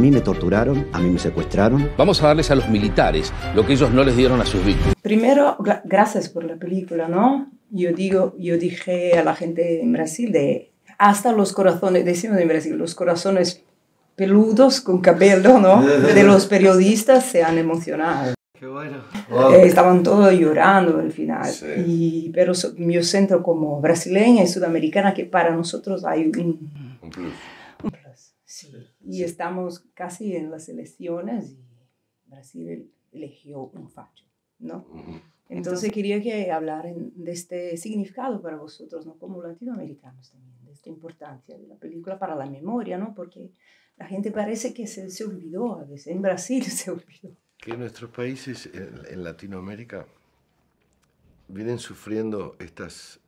A mí me torturaron, a mí me secuestraron. Vamos a darles a los militares lo que ellos no les dieron a sus víctimas. Primero, gracias por la película, ¿no? Yo digo, yo dije a la gente en Brasil de hasta los corazones, decimos en Brasil, los corazones peludos con cabello, ¿no? De los periodistas se han emocionado. Qué bueno. Eh, estaban todos llorando al final. Y, pero yo siento como brasileña y sudamericana que para nosotros hay un, un plus. Un plus. Sí. Y estamos casi en las elecciones y Brasil eligió un facho, ¿no? Entonces quería que hablaran de este significado para vosotros, ¿no? Como latinoamericanos también, de esta importancia de la película para la memoria, ¿no? Porque la gente parece que se, se olvidó a veces, en Brasil se olvidó. Que nuestros países en, Latinoamérica vienen sufriendo estas,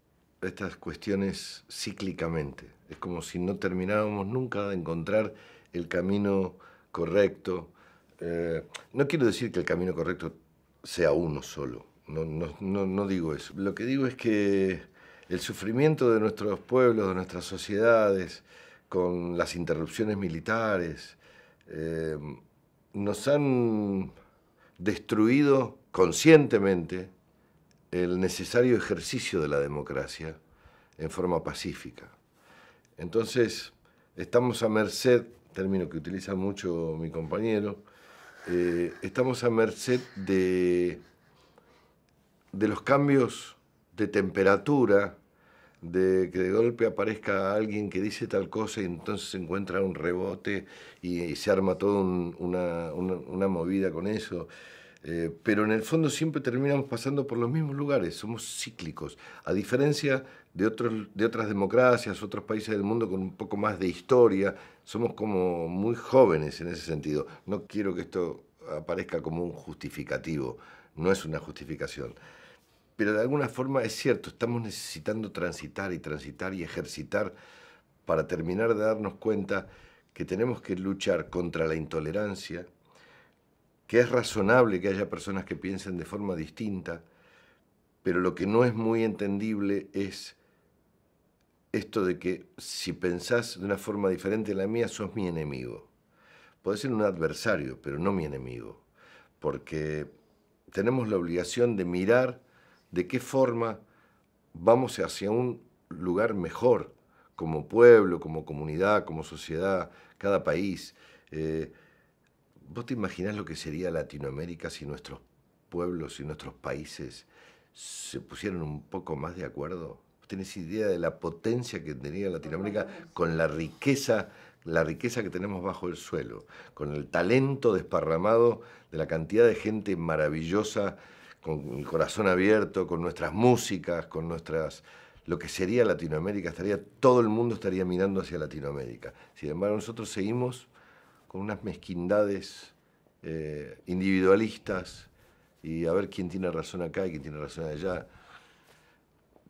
estas cuestiones cíclicamente. Es como si no terminábamos nunca de encontrar el camino correcto. Eh, no quiero decir que el camino correcto sea uno solo, no, no, digo eso. Lo que digo es que el sufrimiento de nuestros pueblos, de nuestras sociedades, con las interrupciones militares, eh, nos han destruido conscientemente el necesario ejercicio de la democracia en forma pacífica. Entonces, estamos a merced término que utiliza mucho mi compañero, eh, estamos a merced de, de los cambios de temperatura, de que de golpe aparezca alguien que dice tal cosa y entonces se encuentra un rebote y, se arma toda una, movida con eso. Eh, pero en el fondo siempre terminamos pasando por los mismos lugares, somos cíclicos, a diferencia de, otros, de otras democracias, otros países del mundo con un poco más de historia, somos como muy jóvenes en ese sentido. No quiero que esto aparezca como un justificativo, no es una justificación. Pero de alguna forma es cierto, estamos necesitando transitar y transitar y ejercitar para terminar de darnos cuenta que tenemos que luchar contra la intolerancia, que es razonable que haya personas que piensen de forma distinta, pero lo que no es muy entendible es esto de que si pensás de una forma diferente a la mía, sos mi enemigo. Puede ser un adversario, pero no mi enemigo, porque tenemos la obligación de mirar de qué forma vamos hacia un lugar mejor, como pueblo, como comunidad, como sociedad, cada país. Eh, ¿Vos te imaginás lo que sería Latinoamérica si nuestros pueblos y nuestros países se pusieran un poco más de acuerdo? ¿Tenés idea de la potencia que tenía Latinoamérica con la riqueza, la riqueza que tenemos bajo el suelo, con el talento desparramado de la cantidad de gente maravillosa, con el corazón abierto, con nuestras músicas, con nuestras lo que sería Latinoamérica, estaría todo el mundo estaría mirando hacia Latinoamérica. Sin embargo, nosotros seguimos con unas mezquindades eh, individualistas y a ver quién tiene razón acá y quién tiene razón allá.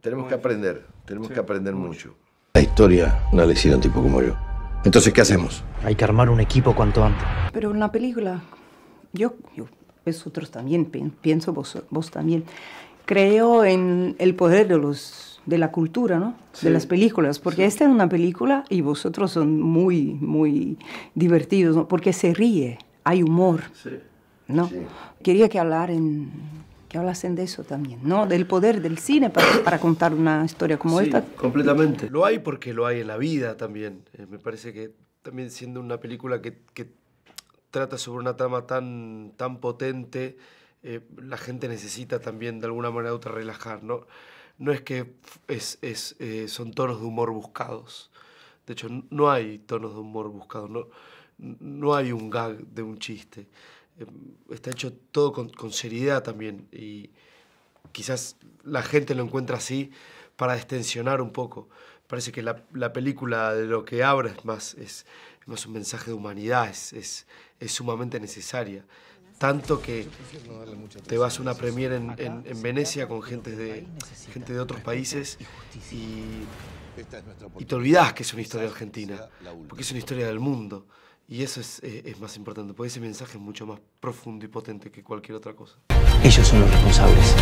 Tenemos que aprender, tenemos que aprender mucho. La historia no le un tipo como yo. Entonces, ¿qué hacemos? Hay que armar un equipo cuanto antes. Pero en la película, yo, yo vosotros también, pienso vos, vos también, creo en el poder de los de la cultura, ¿no? De las películas, porque esta es una película y vosotros son muy, muy divertidos, ¿no? Porque se ríe, hay humor, sí. ¿no? Quería que hablar en, que hablasen de eso también, ¿no? Del poder del cine para, para contar una historia como esta. completamente. Lo hay porque lo hay en la vida también. Eh, me parece que también siendo una película que, trata sobre una trama tan, tan potente, eh, la gente necesita también de alguna manera u otra relajar, ¿no? no es que es, eh, son tonos de humor buscados. De hecho, no hay tonos de humor buscados, no, no hay un gag de un chiste. Em, está hecho todo con, seriedad también y quizás la gente lo encuentra así para extensionar un poco. Parece que la, película de lo que abre es más, es, más un mensaje de humanidad, es, es sumamente necesaria tanto que te vas a una premiere en, en, Venecia con gente de, gente de otros países y, te olvidás que es una historia argentina, porque es una historia del mundo. Y eso es, eh, es, más importante, porque ese mensaje es mucho más profundo y potente que cualquier otra cosa. Ellos son los responsables.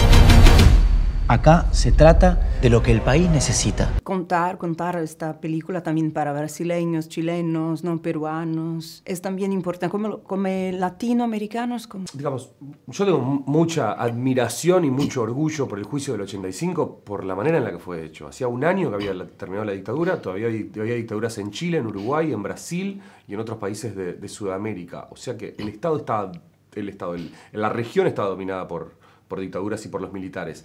Acá se trata de lo que el país necesita. Contar, contar esta película también para brasileños, chilenos, no peruanos, es también importante, como, como latinoamericanos. Digamos, yo tengo mucha admiración y mucho orgullo por el juicio del 85, por la manera en la que fue hecho. Hacía un año que había terminado la dictadura, todavía hay, había dictaduras en Chile, en Uruguay, en Brasil y en otros países de, Sudamérica. O sea que el Estado está, el Estado, la región estaba dominada por, por dictaduras y por los militares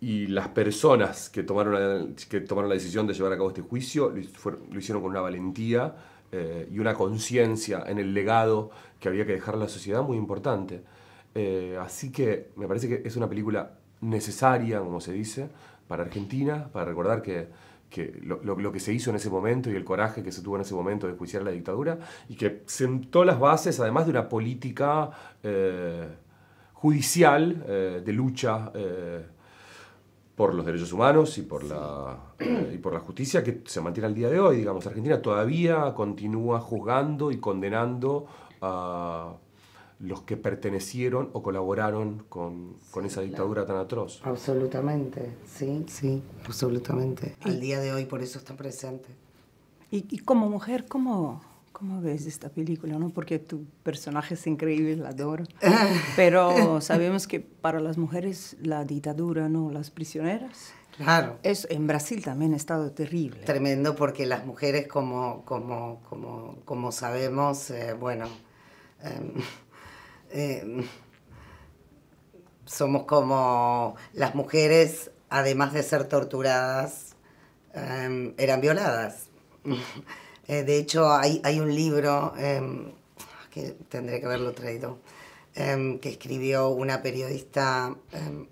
y las personas que tomaron, la, que tomaron la decisión de llevar a cabo este juicio lo, hicieron con una valentía eh, y una conciencia en el legado que había que dejar a la sociedad muy importante. Eh, así que me parece que es una película necesaria, como se dice, para Argentina, para recordar que, que lo, lo, que se hizo en ese momento y el coraje que se tuvo en ese momento de juiciar la dictadura y que sentó las bases, además de una política eh, judicial de lucha por los derechos humanos y por, la, y por la justicia que se mantiene al día de hoy. Digamos, Argentina todavía continúa juzgando y condenando a los que pertenecieron o colaboraron con, esa dictadura tan atroz. Absolutamente, sí, sí, absolutamente. Al día de hoy por eso está presente. ¿Y, y como mujer, cómo, ¿cómo ves esta película? ¿No? Porque tu personaje es increíble, la adoro. Ah. Pero sabemos que para las mujeres la dictadura, ¿no? Las prisioneras. Claro. Es, en Brasil también ha estado terrible. Tremendo porque las mujeres, como, como, como, sabemos, eh, bueno, em, em, somos como las mujeres, además de ser torturadas, em, eran violadas. Eh, de hecho, hay, un libro, em, que tendré que haberlo traído, em, que escribió una periodista em,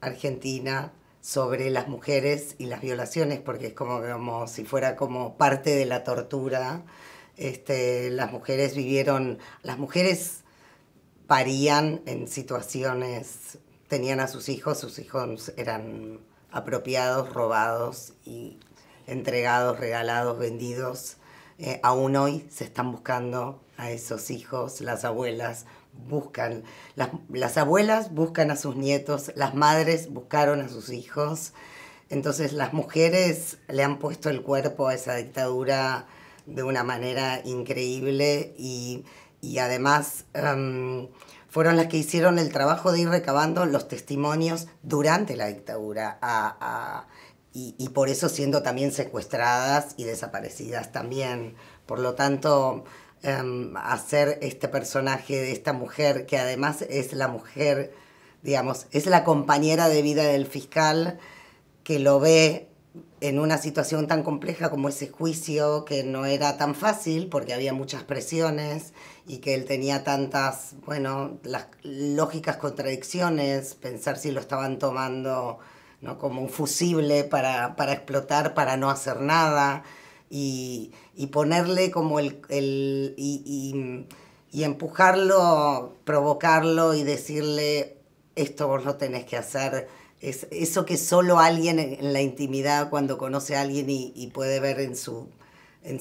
argentina sobre las mujeres y las violaciones, porque es como, si fuera como parte de la tortura. Este, las mujeres vivieron, las mujeres parían en situaciones, tenían a sus hijos, sus hijos eran apropiados, robados y entregados, regalados, vendidos eh, aún hoy se están buscando a esos hijos, las abuelas buscan, las, abuelas buscan a sus nietos, las madres buscaron a sus hijos, entonces las mujeres le han puesto el cuerpo a esa dictadura de una manera increíble y, además em, fueron las que hicieron el trabajo de ir recabando los testimonios durante la dictadura a y, por eso siendo también secuestradas y desaparecidas también. Por lo tanto, em, hacer este personaje de esta mujer, que además es la mujer, digamos, es la compañera de vida del fiscal que lo ve en una situación tan compleja como ese juicio, que no era tan fácil porque había muchas presiones y que él tenía tantas, bueno, las lógicas contradicciones, pensar si lo estaban tomando ¿no? como un fusible para, explotar, para no hacer nada y, ponerle como el... y, empujarlo, provocarlo y decirle, esto vos no tenés que hacer. Es eso que solo alguien en la intimidad, cuando conoce a alguien y, puede ver en, en,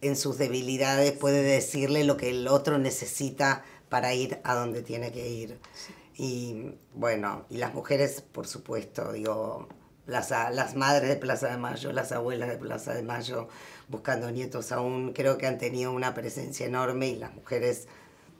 en sus debilidades, puede decirle lo que el otro necesita para ir a donde tiene que ir. Y bueno, y las mujeres, por supuesto, digo, las, las madres de Plaza de Mayo, las abuelas de Plaza de Mayo, buscando nietos aún, creo que han tenido una presencia enorme y las mujeres,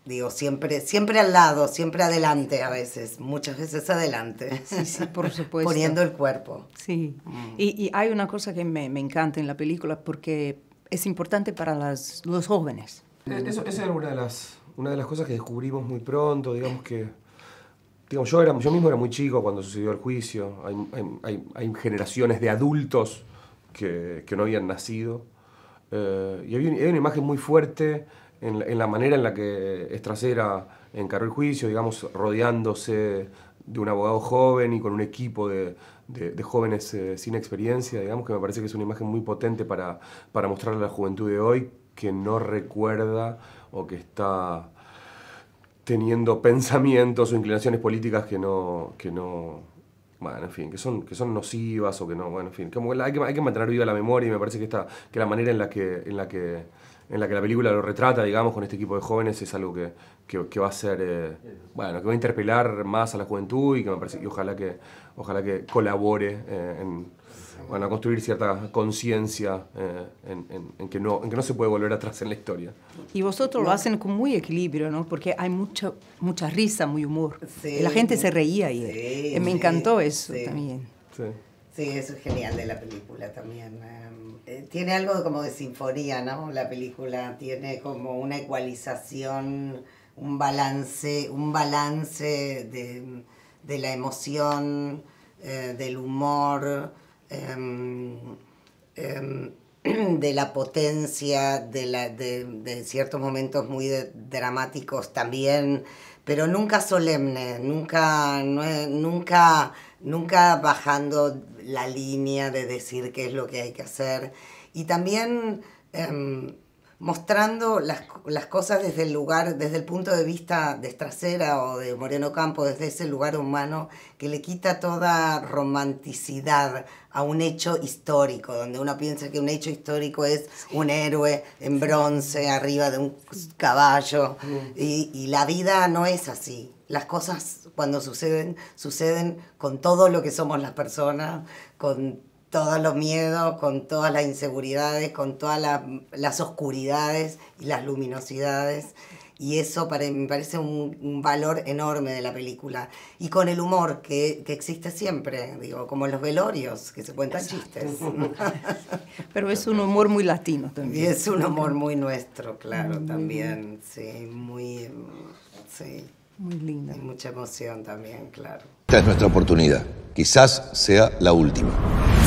digo, siempre, siempre al lado, siempre adelante a veces, muchas veces adelante. por Poniendo el cuerpo. Sí. Mm. Y, y, hay una cosa que me, me, encanta en la película porque es importante para las, los jóvenes. Eso, esa es una de las, una de las cosas que descubrimos muy pronto, digamos que yo, era, yo mismo era muy chico cuando sucedió el juicio, hay, hay, generaciones de adultos que, no habían nacido, eh, y hay una imagen muy fuerte en la, manera en la que Estrasera encaró el juicio, digamos, rodeándose de un abogado joven y con un equipo de, jóvenes eh, sin experiencia, digamos, que me parece que es una imagen muy potente para, para mostrar a la juventud de hoy que no recuerda o que está teniendo pensamientos o inclinaciones políticas que no, que no, bueno, en fin, que son, que son nocivas o que no, bueno, en fin, como hay, que, hay que mantener viva la memoria y me parece que, esta, que la manera en la que, en la que en la que la película lo retrata, digamos, con este equipo de jóvenes, es algo que, que, va a ser, eh, bueno, que va a interpelar más a la juventud y que me parece ojalá que, ojalá que colabore eh, en, bueno, a construir cierta conciencia eh, en, en, que no, en que no se puede volver atrás en la historia. Y vosotros lo hacen con muy equilibrio, ¿no? Porque hay mucha, mucha risa, muy humor. la gente se reía y me encantó eso también. Sí, eso es genial de la película también. Em, eh, tiene algo como de sinfonía, ¿no? La película tiene como una ecualización, un balance, un balance de, la emoción, eh, del humor, em, em, de la potencia, de, ciertos momentos muy dramáticos también, pero nunca solemne, nunca, nunca, nunca bajando la línea de decir qué es lo que hay que hacer. Y también em, mostrando las, las, cosas desde el lugar, desde el punto de vista de Estracera o de Moreno Campo, desde ese lugar humano que le quita toda romanticidad a un hecho histórico, donde uno piensa que un hecho histórico es un héroe en bronce arriba de un caballo, mm. y, la vida no es así. Las cosas cuando suceden, suceden con todo lo que somos las personas, con todos los miedos, con todas las inseguridades, con todas las, las oscuridades y las luminosidades. Y eso para, me parece un, valor enorme de la película. Y con el humor que, que existe siempre, digo, como los velorios, que se cuentan chistes. Pero es un humor muy latino también. Y es un humor muy nuestro, claro, también. Sí, muy. Sí. Muy lindo. mucha emoción también, claro. Esta es nuestra oportunidad. Quizás sea la última.